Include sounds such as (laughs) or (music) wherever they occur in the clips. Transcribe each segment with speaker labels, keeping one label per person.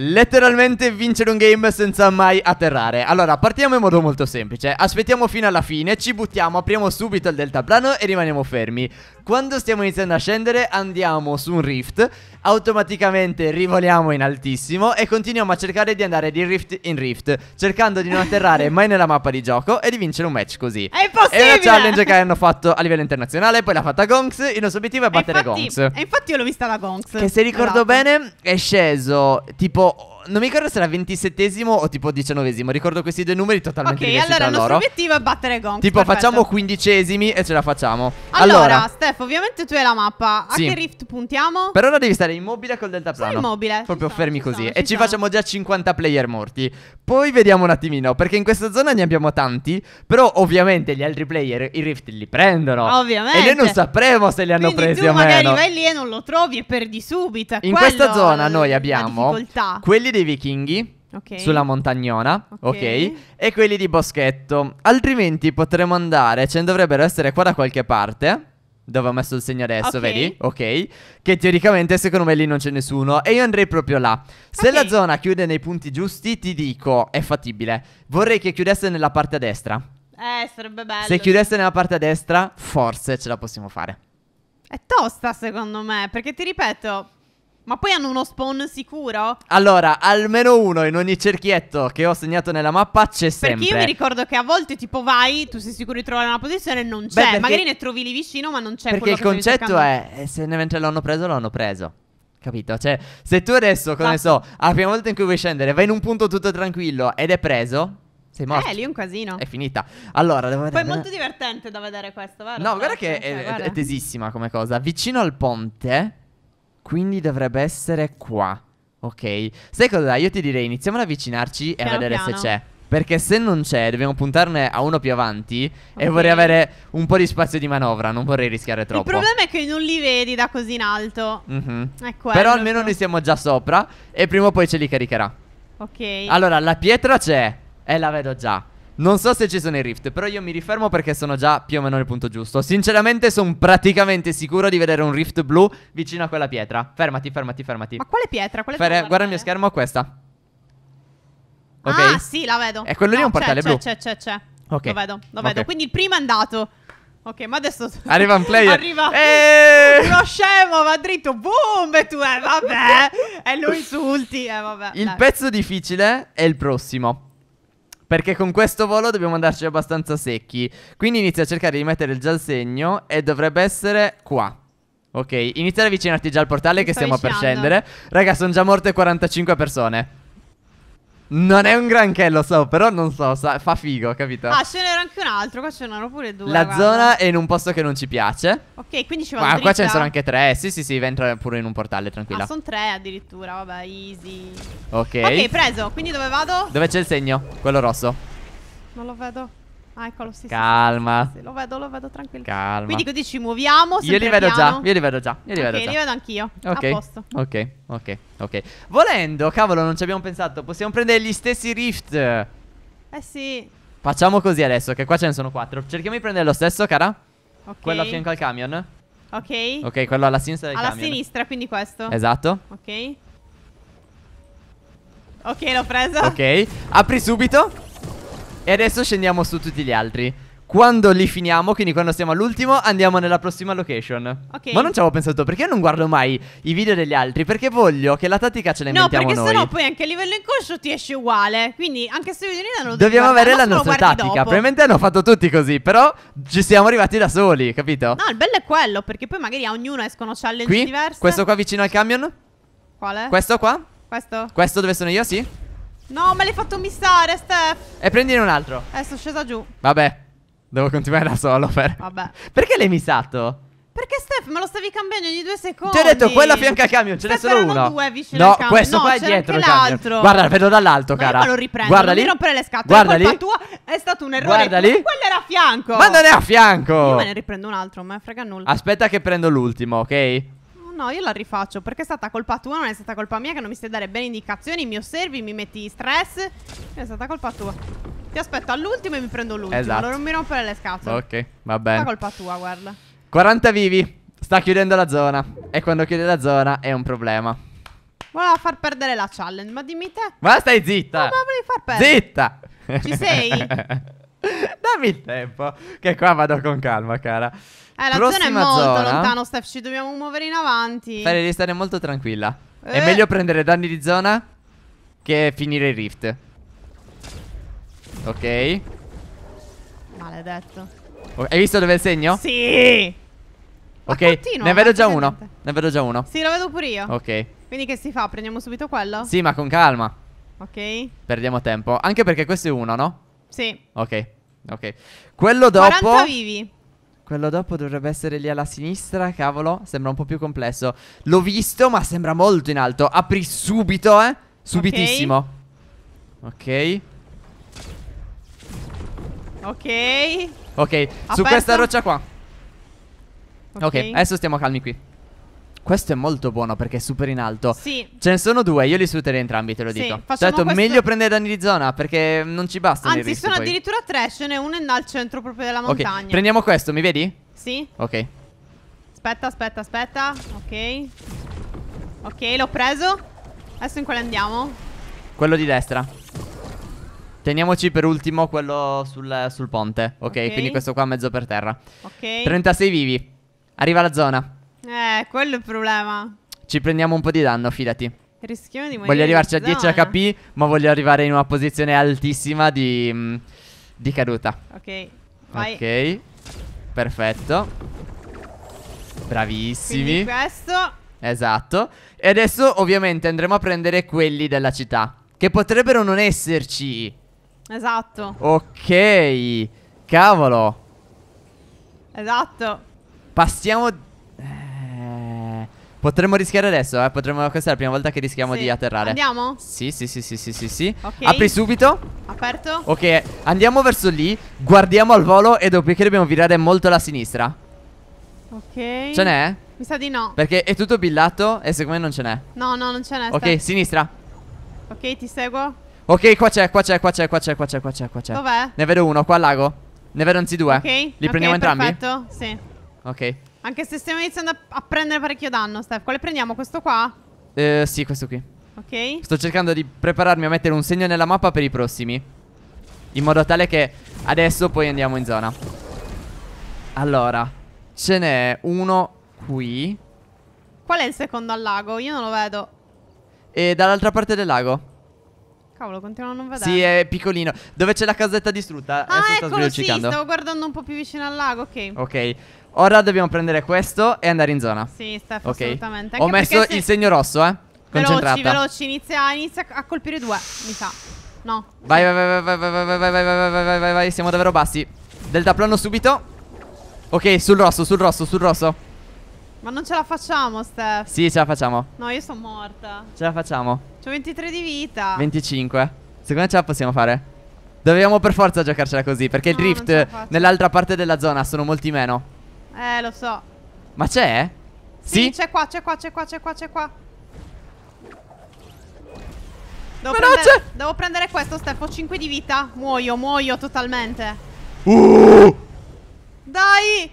Speaker 1: Letteralmente vincere un game senza mai atterrare Allora partiamo in modo molto semplice Aspettiamo fino alla fine Ci buttiamo Apriamo subito il deltaplano E rimaniamo fermi quando stiamo iniziando a scendere andiamo su un rift Automaticamente rivoliamo in altissimo E continuiamo a cercare di andare di rift in rift Cercando di non atterrare (laughs) mai nella mappa di gioco E di vincere un match così È impossibile È una challenge che hanno fatto a livello internazionale Poi l'ha fatta Gonks Il nostro obiettivo è battere Gonks E
Speaker 2: infatti io l'ho vista la Gonks Che se ricordo esatto. bene
Speaker 1: è sceso tipo non mi ricordo se era ventisettesimo o tipo diciannovesimo. Ricordo questi due numeri totalmente okay, diversi allora, tra loro. Ok, allora il nostro
Speaker 2: obiettivo è battere Gonks. Tipo perfetto. facciamo
Speaker 1: quindicesimi e ce la facciamo. Allora, allora
Speaker 2: Steph, ovviamente tu hai la mappa. A sì. che rift puntiamo? Per
Speaker 1: ora devi stare immobile col deltaplano. Sono immobile. Proprio ci fermi sono, così. Ci e ci, ci facciamo già 50 player morti. Poi vediamo un attimino, perché in questa zona ne abbiamo tanti. Però ovviamente gli altri player i rift li prendono. Ovviamente. E noi non sapremo se li hanno Quindi presi o meno. Quindi tu magari
Speaker 2: vai lì e non lo trovi e perdi subito. In Quello questa zona noi
Speaker 1: abbiamo quelli dei dei vichinghi. Okay. Sulla montagnona, okay. ok? E quelli di boschetto. Altrimenti potremmo andare, ce ne dovrebbero essere qua da qualche parte. Dove ho messo il segno adesso, okay. vedi? Ok. Che teoricamente secondo me lì non c'è nessuno. E io andrei proprio là. Se okay. la zona chiude nei punti giusti, ti dico, è fattibile. Vorrei che chiudesse nella parte a destra.
Speaker 2: Eh, sarebbe bello. Se chiudesse nella
Speaker 1: parte a destra, forse ce la possiamo fare.
Speaker 2: È tosta secondo me, perché ti ripeto, ma poi hanno uno spawn sicuro?
Speaker 1: Allora, almeno uno in ogni cerchietto che ho segnato nella mappa c'è sempre. Perché io mi
Speaker 2: ricordo che a volte tipo vai, tu sei sicuro di trovare una posizione e non c'è. Perché... Magari ne trovi lì vicino, ma non c'è Perché il concetto è
Speaker 1: eh, se ne mentre l'hanno preso l'hanno preso. Capito? Cioè, se tu adesso, come ah. Esatto. so, la prima volta in cui vuoi scendere, vai in un punto tutto tranquillo ed è preso, sei eh, morto. Eh, lì è un casino. È finita. Allora, devo vedere. Poi è molto
Speaker 2: divertente da vedere questo, vero? No, guarda che è, guarda. è
Speaker 1: tesissima come cosa. Vicino al ponte quindi dovrebbe essere qua. Ok. Sai cosa? Io ti direi iniziamo ad avvicinarci piano e a vedere piano. se c'è. Perché se non c'è, dobbiamo puntarne a uno più avanti. Okay. E vorrei avere un po' di spazio di manovra. Non vorrei rischiare troppo. Il problema
Speaker 2: è che non li vedi da così in alto.
Speaker 1: Mm-hmm. Però almeno noi siamo già sopra. E prima o poi ce li caricherà.
Speaker 2: Ok. Allora,
Speaker 1: la pietra c'è. E la vedo già. Non so se ci sono i rift, però io mi rifermo perché sono già più o meno nel punto giusto. Sinceramente sono praticamente sicuro di vedere un rift blu vicino a quella pietra. Fermati, fermati, fermati. Ma quale pietra? Quale Fer- guarda il mio schermo, questa. Ah, okay. Ah, sì, la vedo. E quello no, lì è un portale blu. C'è, c'è, c'è. Ok. Lo vedo, lo vedo. Okay. Quindi
Speaker 2: il primo è andato. Ok, ma adesso (laughs) arriva un player. arriva e... Eh! (laughs) uno scemo, va dritto, boom! E tu, eh, vabbè, e lo insulti, eh, vabbè. Il dai.
Speaker 1: pezzo difficile è il prossimo. Perché con questo volo dobbiamo andarci abbastanza secchi. Quindi inizia a cercare di mettere già il segno e dovrebbe essere qua. Ok, inizia ad avvicinarti già al portale Mi che stiamo per scendere. Raga, sono già morte 45 persone. Non è un granché, lo so, però non so, sa, fa figo, capito? Ah, ce
Speaker 2: n'era anche un altro, qua ce n'erano pure due. La guarda. zona
Speaker 1: è in un posto che non ci piace. Ok, quindi ci vado Ma qua ce ne sono anche tre, sì, sì, sì, entra pure in un portale, tranquilla. Ah, sono
Speaker 2: tre addirittura, vabbè, easy. Ok. Ok, preso, quindi dove vado?
Speaker 1: Dove c'è il segno? Quello rosso.
Speaker 2: Non lo vedo. Ah, eccolo, sì, Calma. Sì, sì, lo vedo, lo vedo tranquillo. Calma. Quindi così ci muoviamo. Io li vedo piano. già, io li vedo già. Io li vedo ok, già. li vedo anch'io. Okay. A posto.
Speaker 1: Ok, ok, ok. Volendo, cavolo, non ci abbiamo pensato. Possiamo prendere gli stessi rift. Eh sì. Facciamo così adesso, che qua ce ne sono quattro. Cerchiamo di prendere lo stesso, cara. Ok. Quello a fianco al camion.
Speaker 2: Ok. Ok, quello alla sinistra del alla camion. Alla sinistra, quindi questo. Esatto. Ok. Ok, l'ho preso.
Speaker 1: Ok. Apri subito. E adesso scendiamo su tutti gli altri quando li finiamo, quindi quando siamo all'ultimo, andiamo nella prossima location. Ok. Ma non ci avevo pensato perché io non guardo mai i video degli altri, perché voglio che la tattica ce la no, inventiamo noi. No, perché sennò
Speaker 2: poi anche a livello inconscio ti esce uguale, quindi anche se video non lo Dobbiamo avere la nostra tattica, dopo. probabilmente
Speaker 1: hanno fatto tutti così, però ci siamo arrivati da soli, capito? No,
Speaker 2: il bello è quello, perché poi magari a ognuno escono challenge qui? diverse. Questo qua
Speaker 1: vicino al camion? Quale? Questo qua? Questo? Questo dove sono io, sì?
Speaker 2: No, me l'hai fatto missare, Steph.
Speaker 1: E prendine un altro.
Speaker 2: Eh, sono scesa giù.
Speaker 1: Vabbè. Devo continuare da solo per... Vabbè. Perché l'hai missato?
Speaker 2: Perché Steph me lo stavi cambiando ogni due secondi. Ti ho detto quello a fianco al
Speaker 1: camion, ce n'è solo uno. Due vicino no, al camion. questo no, qua è dietro il camion. Guarda, vedo dall'alto, no, cara. Ma lo riprendo. Guarda non lì. rompere le scatole. Guarda lì. tua
Speaker 2: è stato un errore. Guarda lì. Quello era a fianco. Ma non è a fianco. Io me ne riprendo un altro, ma frega nulla.
Speaker 1: Aspetta che prendo l'ultimo, ok?
Speaker 2: no, io la rifaccio perché è stata colpa tua, non è stata colpa mia che non mi stai dare bene indicazioni, mi osservi, mi metti stress. È stata colpa tua. Ti aspetto all'ultimo e mi prendo l'ultimo. Esatto. Allora non mi rompere le scatole.
Speaker 1: Ok, va bene. È stata colpa tua, guarda. 40 vivi. Sta chiudendo la zona. E quando chiude la zona è un problema.
Speaker 2: Voleva far perdere la challenge, ma dimmi te.
Speaker 1: Ma stai zitta. Ma
Speaker 2: volevi far perdere. Zitta.
Speaker 1: Ci sei? (laughs) Dammi il tempo, che qua vado con calma, cara. Eh, la Prossima zona è molto zona. lontano,
Speaker 2: Steph. Ci dobbiamo muovere in avanti. Fare
Speaker 1: di stare molto tranquilla. Eh. È meglio prendere danni di zona che finire il rift. Ok.
Speaker 2: Maledetto.
Speaker 1: Oh, hai visto dove è il segno? Sì. Ok, continua, ne vedo già uno. Ne vedo già uno. Sì, lo vedo pure io. Ok.
Speaker 2: Quindi che si fa? Prendiamo subito quello? Sì,
Speaker 1: ma con calma. Ok. Perdiamo tempo. Anche perché questo è uno, no? Sì. Ok. Ok. Quello dopo. 40 vivi. Quello dopo dovrebbe essere lì alla sinistra, cavolo. Sembra un po' più complesso. L'ho visto, ma sembra molto in alto. Apri subito, eh. Subitissimo. Ok.
Speaker 2: Ok. Ok, su questa roccia qua. Ok, adesso
Speaker 1: stiamo calmi qui. Questo è molto buono perché è super in alto. Sì. Ce ne sono due, io li sfrutterei entrambi, te lo sì, dico. Ho detto, questo... meglio prendere danni di zona perché non ci basta. Anzi, sono poi.
Speaker 2: addirittura tre, ce n'è uno al centro proprio della montagna. Okay. Prendiamo
Speaker 1: questo, mi vedi? Sì. Ok.
Speaker 2: Aspetta, aspetta, aspetta. Ok. Ok, l'ho preso. Adesso in quale andiamo?
Speaker 1: Quello di destra. Teniamoci per ultimo quello sul, sul ponte. Okay? ok, quindi questo qua mezzo per terra. Ok. 36 vivi. Arriva la zona.
Speaker 2: Eh, quello è il problema.
Speaker 1: Ci prendiamo un po' di danno, fidati. Rischiamo di morire. Voglio arrivarci a 10 HP, ma voglio arrivare in una posizione altissima di, mm, di caduta. Ok, vai. Ok, perfetto. Bravissimi. Quindi
Speaker 2: questo.
Speaker 1: Esatto. E adesso ovviamente andremo a prendere quelli della città. Che potrebbero non esserci.
Speaker 2: Esatto.
Speaker 1: Ok. Cavolo.
Speaker 2: Esatto.
Speaker 1: Passiamo Potremmo rischiare adesso, eh? Potremmo, questa è la prima volta che rischiamo sì. di atterrare. Andiamo? Sì, sì, sì, sì, sì, sì, sì. Okay. Apri subito. Aperto. Ok, andiamo verso lì, guardiamo al volo e dopo che dobbiamo virare molto la sinistra.
Speaker 2: Ok. Ce n'è? Mi sa di no.
Speaker 1: Perché è tutto billato e secondo me non ce n'è.
Speaker 2: No, no, non ce n'è. Ok, stai. sinistra. Ok, ti seguo.
Speaker 1: Ok, qua c'è, qua c'è, qua c'è, qua c'è, qua c'è, qua c'è, qua c'è. Dov'è? Ne vedo uno, qua al lago. Ne vedo anzi due. Ok. Li okay, prendiamo entrambi?
Speaker 2: Perfetto, sì. Ok. Anche se stiamo iniziando a prendere parecchio danno, Steph. Quale prendiamo? Questo qua?
Speaker 1: Eh, sì, questo qui.
Speaker 2: Ok. Sto
Speaker 1: cercando di prepararmi a mettere un segno nella mappa per i prossimi. In modo tale che adesso poi andiamo in zona. Allora, ce n'è uno qui.
Speaker 2: Qual è il secondo al lago? Io non lo vedo.
Speaker 1: E dall'altra parte del lago.
Speaker 2: Cavolo, continuo a non vedere. Sì,
Speaker 1: è piccolino. Dove c'è la casetta distrutta? Ah, Adesso ecco, sto sì, stavo
Speaker 2: guardando un po' più vicino al lago, ok.
Speaker 1: Ok. Ora dobbiamo prendere questo e andare in zona. Sì, Steph, okay. assolutamente. Anche Ho messo il segno rosso, eh. Concentrata. Veloci, veloci,
Speaker 2: inizia, inizia a colpire due, mi sa. No.
Speaker 1: Vai, vai, vai, vai, vai, vai, vai, vai, vai, vai, vai, siamo davvero bassi. Deltaplano subito. Ok, sul rosso, sul rosso, sul rosso.
Speaker 2: Ma non ce la facciamo, Steph.
Speaker 1: Sì, ce la facciamo.
Speaker 2: No, io sono morta.
Speaker 1: Ce la facciamo.
Speaker 2: C'ho 23 di vita.
Speaker 1: 25. Secondo me ce la possiamo fare. Dovevamo per forza giocarcela così, perché no, il drift nell'altra parte della zona sono molti meno.
Speaker 2: Eh, lo so. Ma c'è? Sì, sì? c'è qua, c'è qua, c'è qua, c'è qua, c'è qua. Devo, Ma prendere, no, devo prendere questo, Steph. Ho 5 di vita. Muoio, muoio totalmente. Uh! Dai!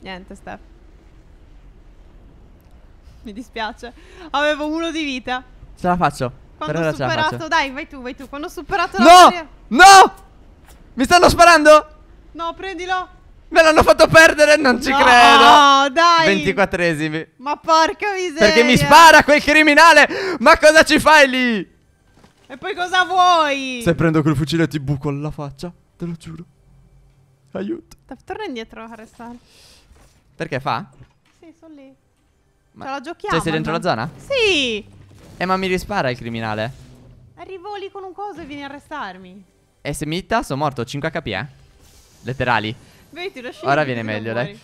Speaker 2: Niente, Steph. Mi dispiace. Avevo uno di vita.
Speaker 1: Ce la faccio. Quando ho superato,
Speaker 2: dai, vai tu, vai tu. Quando ho superato la No! Materia...
Speaker 1: No! Mi stanno sparando!
Speaker 2: No, prendilo.
Speaker 1: Me l'hanno fatto perdere, non ci no, credo. No,
Speaker 2: oh, dai.
Speaker 1: 24esimi.
Speaker 2: Ma porca miseria. Perché mi spara
Speaker 1: quel criminale. Ma cosa ci fai lì?
Speaker 2: E poi cosa vuoi? Se
Speaker 1: prendo quel fucile ti buco alla faccia, te lo giuro. Aiuto.
Speaker 2: Torna indietro, Harrison. Perché fa? Sì, sono lì.
Speaker 1: Ma Ce la giochiamo. Cioè, sei dentro no? la zona?
Speaker 2: Sì.
Speaker 1: Eh, ma mi rispara il criminale.
Speaker 2: Arrivo lì con un coso e vieni a arrestarmi.
Speaker 1: E se mi hita, sono morto. 5 HP, eh. Letterali. Vedi, Ora viene meglio, dai.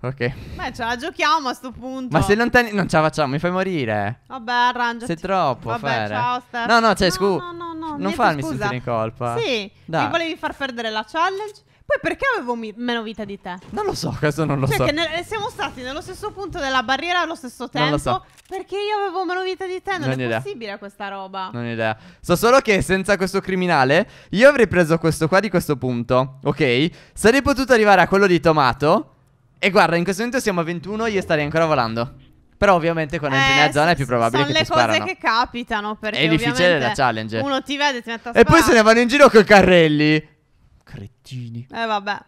Speaker 1: Ok.
Speaker 2: Beh, ce la giochiamo a sto punto. Ma se non
Speaker 1: Non ce la facciamo, mi fai morire.
Speaker 2: Vabbè, arrangiati. Sei
Speaker 1: troppo, Vabbè, Fere. ciao, Steph. No, no, cioè, no, scusa. No, no, no,
Speaker 2: no. Non farmi scusa. sentire in
Speaker 1: colpa. Sì. Dai. Mi volevi
Speaker 2: far perdere la challenge? Poi perché avevo meno vita di te? Non lo so,
Speaker 1: questo non lo cioè so. Cioè
Speaker 2: che siamo stati nello stesso punto della barriera allo stesso tempo. Non lo so. Perché io avevo meno vita di te? Non, non è idea. possibile questa roba. Non
Speaker 1: ho idea. So solo che senza questo criminale io avrei preso questo qua di questo punto, ok? Sarei potuto arrivare a quello di Tomato. E guarda, in questo momento siamo a 21 io starei ancora volando. Però ovviamente con entri eh, nella zona è più probabile che ti sparano. Sono le cose che
Speaker 2: capitano perché È difficile la challenge. Uno ti vede e ti mette a sparare. E poi se ne vanno
Speaker 1: in giro con i carrelli. Cretini. Eh vabbè.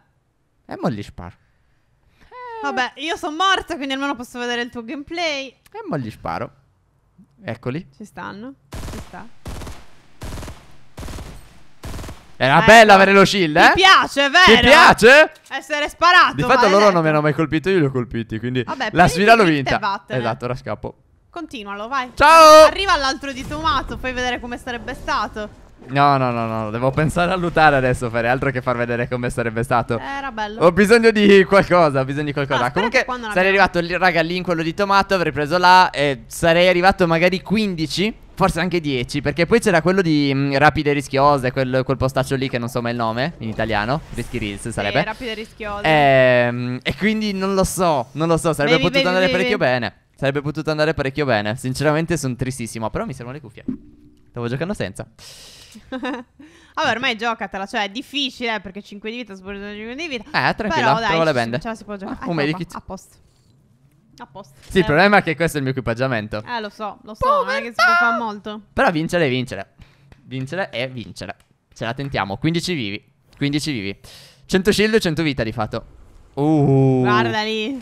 Speaker 1: E Molly Spar. Eh.
Speaker 2: Vabbè, io sono morto, quindi almeno posso vedere il tuo gameplay. E
Speaker 1: Molly Sparo. Eccoli.
Speaker 2: Ci stanno. Ci sta.
Speaker 1: Era ah, ecco. bella avere lo shield, eh? Mi piace, vero? Ti piace?
Speaker 2: Essere sparato. Di fatto loro non mi hanno
Speaker 1: mai colpito, io li ho colpiti, quindi Vabbè, la sfida l'ho vinta. Eh. Esatto, ora scappo.
Speaker 2: Continualo, vai. Ciao! Arriva all'altro di tomato, fai vedere come sarebbe stato.
Speaker 1: No, no, no, no, devo pensare a lutare adesso, fare altro che far vedere come sarebbe stato. Eh, era bello. Ho bisogno di qualcosa, ho bisogno di qualcosa. Ah, Comunque sarei arrivato lì, raga, lì in quello di tomato, avrei preso là e sarei arrivato magari 15, forse anche 10, perché poi c'era quello di mh, mm, rapide rischiose, quel, quel, postaccio lì che non so mai il nome in italiano, rischi reels sarebbe. Eh, rapide rischiose. E, ehm, e, quindi non lo so, non lo so, sarebbe baby, potuto baby, andare baby. parecchio bene. Sarebbe potuto andare parecchio bene. Sinceramente sono tristissimo, però mi servono le cuffie. Stavo giocando senza.
Speaker 2: (laughs) Vabbè, ormai giocatela, cioè è difficile eh, perché 5 di vita, 5 di vita. Eh, tranquilla, Però, dai, trovo le bende. Ce la si può giocare. Un ah, ah, medikit. A posto. A posto. Sì, il eh. problema
Speaker 1: è che questo è il mio equipaggiamento.
Speaker 2: Eh, lo so, lo so, Povertà! non è che si può fare molto.
Speaker 1: Però vincere è vincere. Vincere è vincere. Ce la tentiamo. 15 vivi. 15 vivi. 100 shield e 100 vita di fatto. Uh. Guarda lì.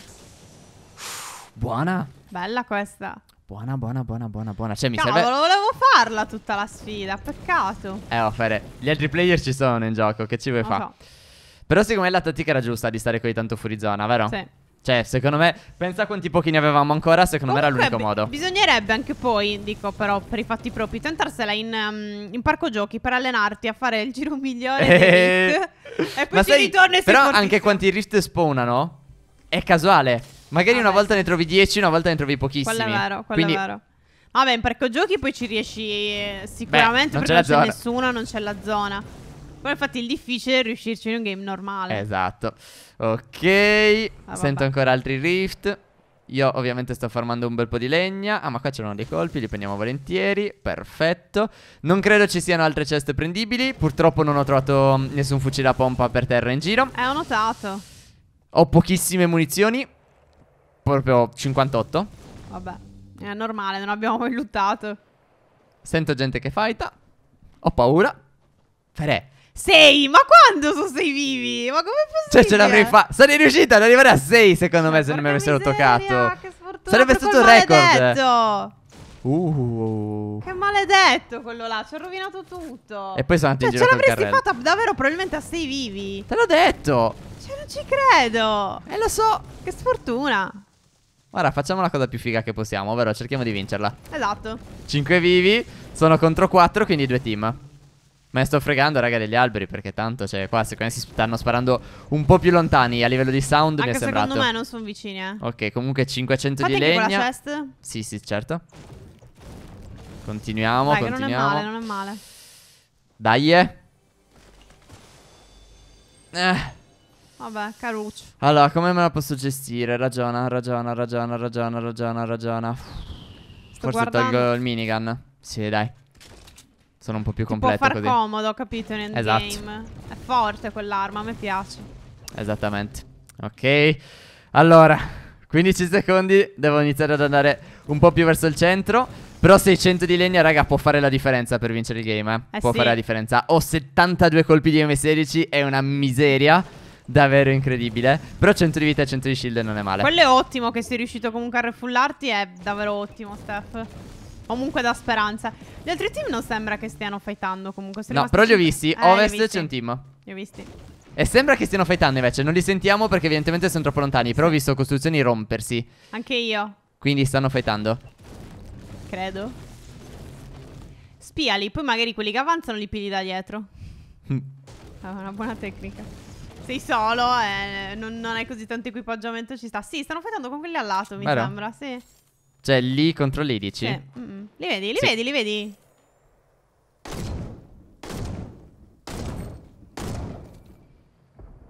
Speaker 1: Buona.
Speaker 2: Bella questa.
Speaker 1: Buona, buona, buona, buona, buona. Cioè, mi Cavolo, serve...
Speaker 2: volevo farla tutta la sfida, peccato.
Speaker 1: Eh, offere. Oh, gli altri player ci sono in gioco, che ci vuoi fare? So. Però secondo me la tattica era giusta di stare con i tanto fuori zona, vero? Sì. Cioè, secondo me, pensa quanti pochi ne avevamo ancora, secondo Comunque, me era l'unico modo.
Speaker 2: Bisognerebbe anche poi, dico però, per i fatti propri, tentarsela in, um, in parco giochi per allenarti a fare il giro migliore
Speaker 1: eh.
Speaker 2: e poi Ma si sai, ritorna e si Però anche
Speaker 1: quanti rift spawnano è casuale. Magari Vabbè. Ah, una volta ne trovi 10, una volta ne trovi pochissimi. Quello è vero, quello Quindi... è vero.
Speaker 2: Vabbè, in parco giochi poi ci riesci eh, sicuramente Beh, non perché non c'è nessuno, non c'è la zona. Poi infatti il difficile è riuscirci in un game normale.
Speaker 1: Esatto. Ok, ah, sento ancora altri rift. Io ovviamente sto farmando un bel po' di legna. Ah, ma qua c'erano dei colpi, li prendiamo volentieri. Perfetto. Non credo ci siano altre ceste prendibili. Purtroppo non ho trovato nessun fucile a pompa per terra in giro.
Speaker 2: Eh, ho notato.
Speaker 1: Ho pochissime munizioni proprio 58.
Speaker 2: Vabbè, è normale, non abbiamo mai luttato.
Speaker 1: Sento gente che fighta. Ho paura. Ferè.
Speaker 2: Sei, ma quando sono sei vivi? Ma come è
Speaker 1: possibile? Cioè, ce l'avrei fatta. Sarei riuscita ad arrivare a 6, secondo cioè, me, se non mi avessero miseria, toccato. Che sfortuna. Sarebbe stato un record. Uh. Che
Speaker 2: maledetto quello là, ci ha rovinato tutto. E poi sono andato cioè, in giro Ce l'avresti fatta davvero probabilmente a 6 vivi. Te l'ho detto. Cioè, non ci credo. E eh, lo so. Che sfortuna.
Speaker 1: Ora facciamo la cosa più figa che possiamo, ovvero cerchiamo di vincerla. Esatto. 5 vivi, sono contro 4, quindi due team. Ma sto fregando, raga, degli alberi, perché tanto, cioè, qua secondo me si stanno sparando un po' più lontani a livello di sound, Anche mi è sembrato. secondo me non sono vicini, eh. Ok, comunque 500 Fatti di legna. Fatti la chest? Sì, sì, certo. Continuiamo, Dai, continuiamo. non è male, non è male. Dai, eh. Eh.
Speaker 2: Vabbè, caruccio.
Speaker 1: Allora, come me la posso gestire? Ragiona, ragiona, ragiona, ragiona, ragiona, ragiona. Sto Forse guardando. tolgo il minigun. Sì, dai. Sono un po' più Ti completo può far così. comodo, capito, in endgame. Esatto.
Speaker 2: È forte quell'arma, a me piace.
Speaker 1: Esattamente. Ok. Allora, 15 secondi, devo iniziare ad andare un po' più verso il centro. Però 600 di legna, raga, può fare la differenza per vincere il game, eh. eh può sì. fare la differenza. Ho 72 colpi di M16, è una miseria davvero incredibile. Però 100 di vita e 100 di shield non è male. Quello è
Speaker 2: ottimo che sei riuscito comunque a refullarti, è davvero ottimo, Steph. Comunque da speranza. Gli altri team non sembra che stiano fightando comunque. No, però li ho visti. Eh, Ovest c'è un team. Li ho visti.
Speaker 1: E sembra che stiano fightando invece, non li sentiamo perché evidentemente sono troppo lontani, però ho visto costruzioni rompersi. Anche io. Quindi stanno fightando.
Speaker 2: Credo. Spiali, poi magari quelli che avanzano li pigli da dietro. è mm. ah, una buona tecnica sei solo e eh, non, non, hai così tanto equipaggiamento, ci sta. Sì, stanno fightando con quelli al lato, mi Vero. sembra, sì.
Speaker 1: Cioè, lì contro lì, dici? Sì.
Speaker 2: Mm -mm. Li vedi, li sì. vedi, li vedi?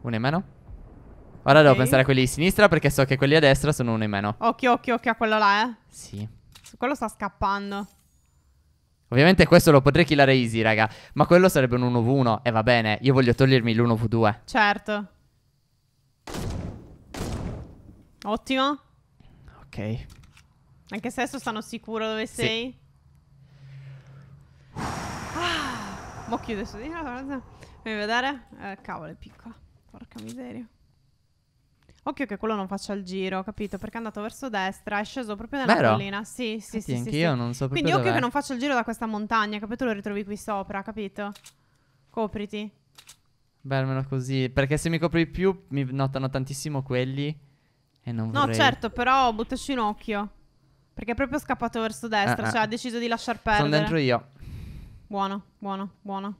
Speaker 1: Uno in meno. Ora okay. devo pensare a quelli di sinistra perché so che quelli a destra sono uno in meno.
Speaker 2: Occhio, occhio, occhio a quello là, eh. Sì. Quello sta scappando.
Speaker 1: Ovviamente questo lo potrei killare easy, raga. Ma quello sarebbe un 1v1. E va bene, io voglio togliermi l'1v2.
Speaker 2: Certo. Ottimo. Ok. Anche se adesso stanno sicuro dove sì. sei. Ah, mo chiudo su di là, guarda. Fammi vedere. Eh, cavolo, è piccola. Porca miseria. Occhio che quello non faccia il giro, capito? Perché è andato verso destra, è sceso proprio nella Vero? collina. Sì, sì, Infatti sì. Anche sì, io sì. non so Quindi occhio dov'è. che non faccia il giro da questa montagna, capito? Lo ritrovi qui sopra, capito? Copriti.
Speaker 1: Beh, almeno così. Perché se mi copri più, mi notano tantissimo quelli. E non vorrei... No, certo,
Speaker 2: però buttaci un occhio. Perché è proprio scappato verso destra, ah, cioè ah. ha deciso di lasciar perdere. Sono dentro io. Buono, buono, buono.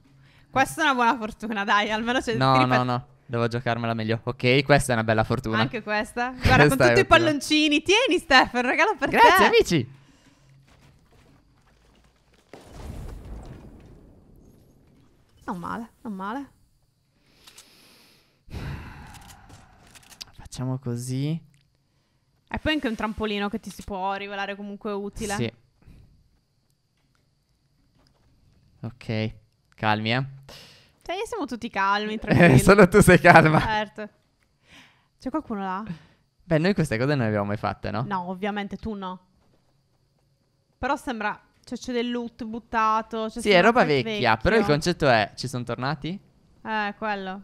Speaker 2: Questa è una buona fortuna, dai, almeno c'è... No, no,
Speaker 1: no. Devo giocarmela meglio. Ok, questa è una bella fortuna. Anche questa. Guarda, questa con tutti i
Speaker 2: palloncini. Tieni, Stefano, regalo per Grazie, te. Grazie, amici. Non male, non male.
Speaker 1: Facciamo così.
Speaker 2: E poi anche un trampolino che ti si può rivelare comunque utile. Sì.
Speaker 1: Ok, calmi, eh.
Speaker 2: Cioè, io siamo tutti calmi, eh, tranquilli. (laughs) solo tu sei calma. Certo. C'è qualcuno là?
Speaker 1: Beh, noi queste cose non le abbiamo mai fatte, no?
Speaker 2: No, ovviamente tu no. Però sembra... Cioè, c'è del loot buttato. Cioè sì, è roba vecchia, vecchio. però il
Speaker 1: concetto è... Ci sono tornati?
Speaker 2: Eh, quello.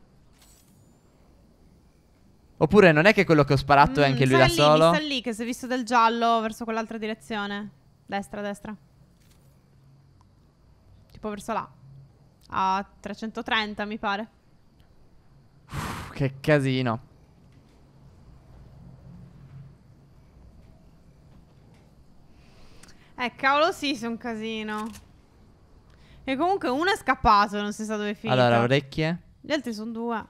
Speaker 1: Oppure non è che quello che ho sparato mm, è anche lui da lì, solo? Sta lì,
Speaker 2: che si è visto del giallo verso quell'altra direzione. Destra, destra. Tipo verso là. A 330 mi pare.
Speaker 1: Uff, che casino.
Speaker 2: Eh, cavolo sì, è un casino. E comunque uno è scappato, non si sa dove è finito. Allora, orecchie? Gli altri sono due.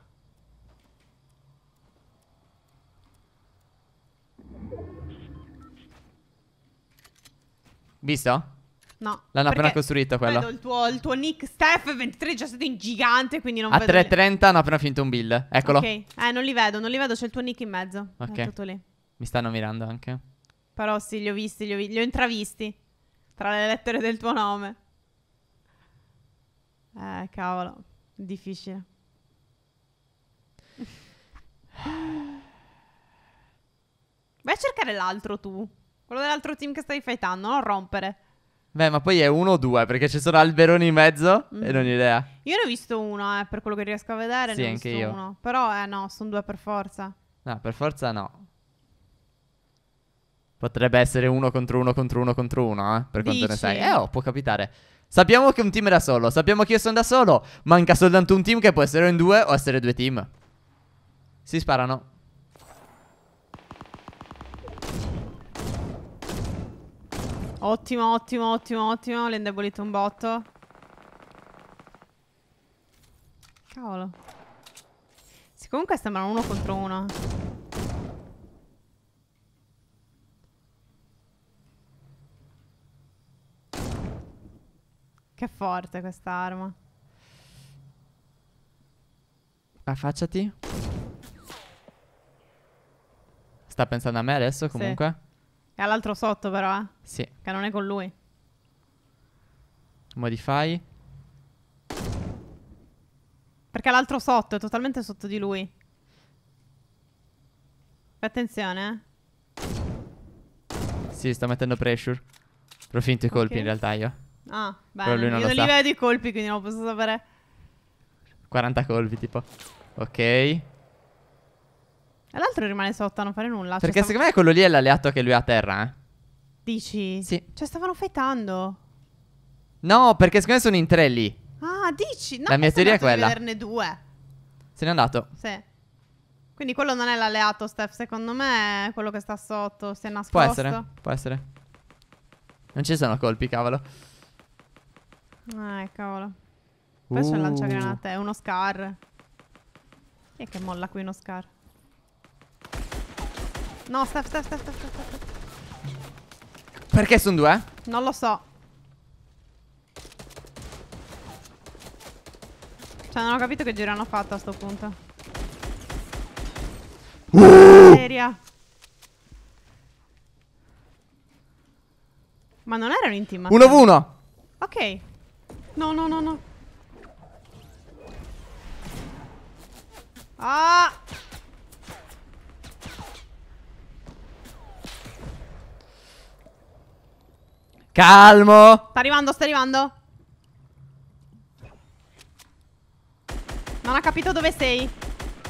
Speaker 1: Visto? No. L'hanno appena costruita quella. Vedo il
Speaker 2: tuo, il tuo nick Steph23 già stato in gigante, quindi non A vedo. A 3.30
Speaker 1: hanno appena finito un build. Eccolo. Ok.
Speaker 2: Eh, non li vedo, non li vedo, c'è il tuo nick in mezzo. Ok. tutto lì.
Speaker 1: Mi stanno mirando anche.
Speaker 2: Però sì, li ho visti, li ho, li ho intravisti. Tra le lettere del tuo nome. Eh, cavolo. Difficile. Vai a cercare l'altro tu. Quello dell'altro team che stai fightando, non rompere.
Speaker 1: Beh, ma poi è uno o due, perché ci sono alberoni in mezzo mm. e non ho mm. idea.
Speaker 2: Io ne ho visto uno, eh, per quello che riesco a vedere. Sì, ne ho anche io. Uno. Però, eh, no, sono due per forza.
Speaker 1: No, per forza no. Potrebbe essere uno contro uno contro uno contro uno, eh, per Dici. quanto ne sai. Eh, oh, può capitare. Sappiamo che un team è da solo, sappiamo che io sono da solo. Manca soltanto un team che può essere in due o essere due team. Si sparano.
Speaker 2: Ottimo, ottimo, ottimo, ottimo. L'ho indebolito un botto. Cavolo. Sì, comunque sembrano uno contro uno. Che forte questa arma.
Speaker 1: Affacciati. Sta pensando a me adesso comunque? Sì.
Speaker 2: È all'altro sotto però, eh? Sì. Che non è con lui.
Speaker 1: Modify.
Speaker 2: Perché l'altro sotto, è totalmente sotto di lui. Fai attenzione,
Speaker 1: eh. Sì, sto mettendo pressure. Però finto i colpi okay. in realtà io. Ah, bene. Però lui non io non li vedo
Speaker 2: i colpi, quindi non posso sapere.
Speaker 1: 40 colpi tipo. Ok.
Speaker 2: L'altro rimane sotto a non fare nulla. Perché cioè, secondo me quello
Speaker 1: lì è l'alleato che lui ha a terra, eh.
Speaker 2: Dici? Sì. Cioè, stavano fightando.
Speaker 1: No, perché secondo me sono in tre lì.
Speaker 2: Ah, dici? No, la mia teoria è quella. Di due. Se n'è andato. Sì. Quindi quello non è l'alleato, Steph. Secondo me è quello che sta sotto. Si è nascosto. Può essere.
Speaker 1: Può essere. Non ci sono colpi, cavolo.
Speaker 2: Eh, cavolo. Questo uh. c'è il lanciagranate. È uno scar. Chi è che molla qui uno scar? No, sta, sta, sta, sta, sta, sta.
Speaker 1: Perché sono due?
Speaker 2: Non lo so. Cioè, non ho capito che giro hanno fatto a sto punto.
Speaker 1: Uh!
Speaker 2: Ma non erano team. 1v1. Ok. No, no, no, no. Ah!
Speaker 1: Calmo.
Speaker 2: Sta arrivando, sta arrivando. Non ha capito dove sei.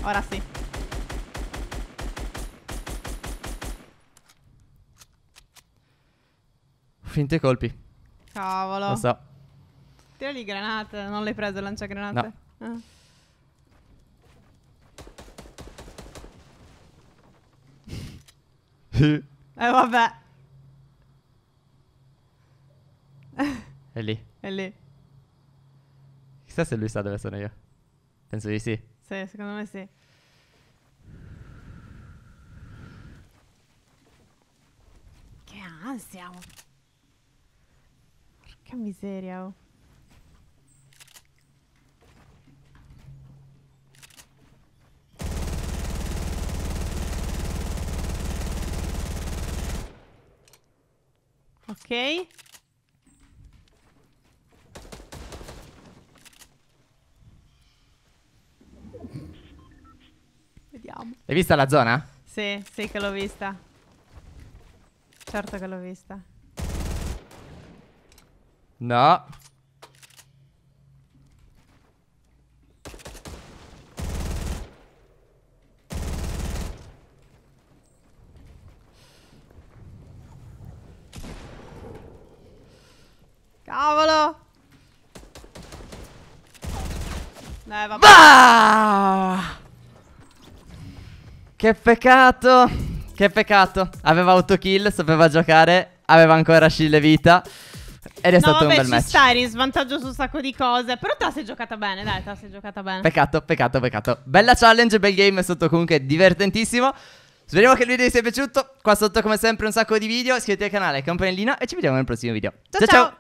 Speaker 2: Ora sì.
Speaker 1: Finte colpi.
Speaker 2: Cavolo. Lo so. Tira lì granate, non l'hai preso il lanciagranate? No. Ah. (laughs) eh vabbè. È lì. È lì.
Speaker 1: Chissà se lui sa dove sono io. Penso di sì.
Speaker 2: Sì, secondo me sì. Che ansia. oh. Porca miseria. oh. Ok. Hai vista la zona? Sì, sì che l'ho vista. Certo che l'ho vista.
Speaker 1: No. Cavolo! Dai, vabbè. Bah! Che peccato Che peccato Aveva autokill, sapeva giocare Aveva ancora scille vita ed è no, stato vabbè, un bel match. No,
Speaker 2: eri in svantaggio su un sacco di cose. Però te la sei giocata bene, dai, te la sei giocata bene.
Speaker 1: Peccato, peccato, peccato. Bella challenge, bel game, è stato comunque divertentissimo. Speriamo che il video vi sia piaciuto. Qua sotto, come sempre, un sacco di video. Iscrivetevi al canale, campanellina e ci vediamo nel prossimo video. ciao! ciao. ciao. ciao.